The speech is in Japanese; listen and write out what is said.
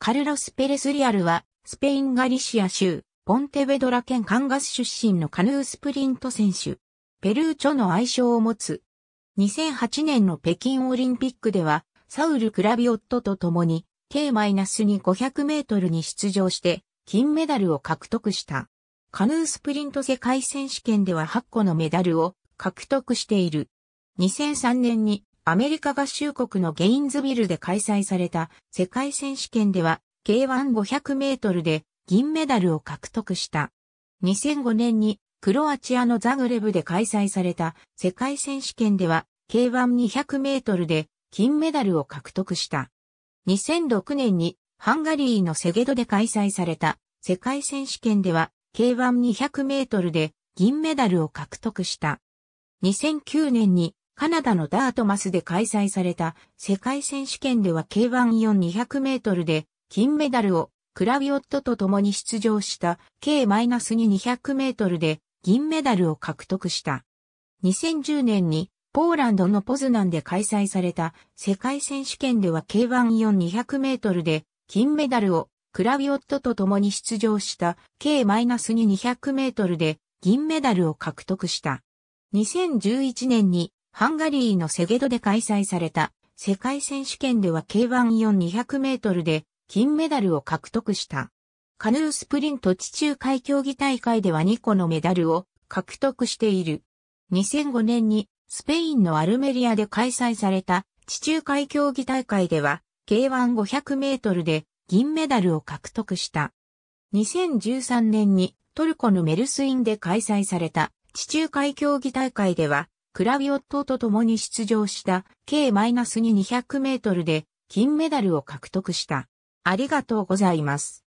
カルロス・ペレス・リアルは、スペイン・ガリシア州、ポンテベドラ県カンガス出身のカヌースプリント選手。ペルーチョの愛称を持つ。2008年の北京オリンピックでは、サウル・クラビオットと共に、K-2500 メートルに出場して、金メダルを獲得した。カヌースプリント世界選手権では8個のメダルを獲得している。2003年にアメリカ合衆国のゲインズビルで開催された世界選手権では K1500 メートルで銀メダルを獲得した。2005年にクロアチアのザグレブで開催された世界選手権では K1200 メートルで金メダルを獲得した。2006年にハンガリーのセゲドで開催された世界選手権では K1200 メートルで銀メダルを獲得した。2009年にカナダのダートマスで開催された世界選手権では K1-4-200 メートルで金メダルをクラビオットと共に出場した K-2-200 メートルで銀メダルを獲得した。2010年にポーランドのポズナンで開催された世界選手権では K1-4-200 メートルで金メダルをクラビオットと共に出場した K-2-200 メートルで銀メダルを獲得した。2011年にハンガリーのセゲドで開催された世界選手権では K14200 メートルで金メダルを獲得した。カヌースプリント地中海競技大会では2個のメダルを獲得している。2005年にスペインのアルメリアで開催された地中海競技大会では K1500 メートルで銀メダルを獲得した。2013年にトルコのメルスインで開催された地中海競技大会ではクラビオットと共に出場した K-2 200メートルで金メダルを獲得した。ありがとうございます。